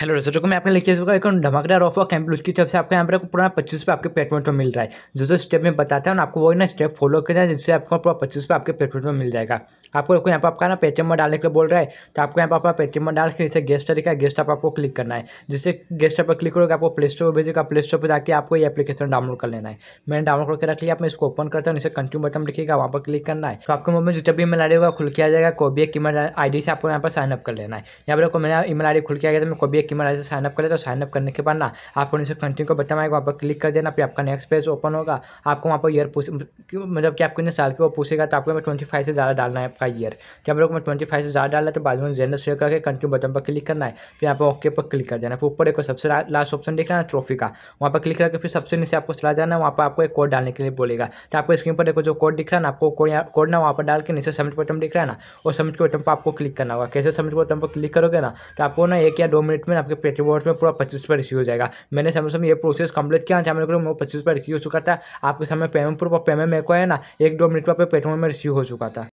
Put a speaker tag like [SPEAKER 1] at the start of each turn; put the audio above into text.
[SPEAKER 1] hello दोस्तों को मैं आपके लिखे चुका एक धमाकेदार ऑफर कैंप की तरफ से आपको यहाँ पर पूरा पच्चीस पे आपके पेट में मिल रहा है जो जो स्टेप में बताता है आपको वही ना स्टेप फॉलो करना है जिससे आपको पूरा पच्चीस पे आपके पेट में मिल जाएगा आपको यहाँ पर आपका ना पेटीएम में डालने के लिए बोल रहा है तो आपको यहाँ पर आपका पेटीएम में डाल के जैसे गेस्ट तरीका है गेस्ट आपको क्लिक करना है जिससे गेस्ट पर क्लिक करोगे आपको प्ले स्टोर पर भेजेगा प्ले स्टोर पर जाकर आपको ये एप्लीकेशन डाउनलोड कर लेना है मैंने डाउनलोड करके रख लिया मैं इसको ओपन करता हूँ इसे कंट्यू बटन लिखेगा वहाँ पर क्लिक करना है तो आपके मोबाइल में भी ईमेल आई होगा खुल किया जाएगा कोबी एक ईमेल आई से आपको यहाँ पर साइनअप कर लेना है यहाँ पर मैंने ईमेल आई खुल किया गया तो मैं कोबी एक ईमेल आई से साइनअप तो साइनअप करने के बाद ना आपको नीचे कंटिन्यू का बटन आएगा वहाँ पर क्लिक कर देना फिर आपका नेक्स्ट पेज ओपन होगा आपको वहाँ पर ईयर पूछ मतलब कि आपको साल के वो पूछेगा तो आपको ट्वेंटी फाइव से ज़्यादा डालना है आपका ईयर जब लोग मैं ट्वेंटी फाइव से ज़्यादा डाला तो बाद में जेंडर शेयर करके कंटिन्यू बटन पर क्लिक करना है फिर आप ओके पर क्लिक कर देना फिर ऊपर एक सबसे लास्ट ऑप्शन देख रहा है ट्रॉफी का वहाँ पर क्लिक करके फिर सबसे नीचे आपको चला जाना है वहाँ पर आपको एक कोड डालने के लिए बोलेगा तो आपको स्क्रीन पर देखो जो कोड दिख रहा है ना आपको कोड कोड ना वहाँ पर डाल के नीचे सबमिट बटन दिख रहा है ना और सबमिट के बटन पर आपको क्लिक करना होगा कैसे सबमिट बटन पर क्लिक करोगे ना तो आपको ना एक या दो मिनट में में आपके पेटी वॉर्ड में पूरा पच्चीस रुपये रिसीव हो जाएगा मैंने समय समय ये प्रोसेस कंप्लीट किया था मेरे को पच्चीस रुपये रिसीव हो चुका था आपके समय पेमेंट प्रूफ और पेमेंट मेरे को है ना एक दो मिनट में पेटीएम में रिसीव हो चुका था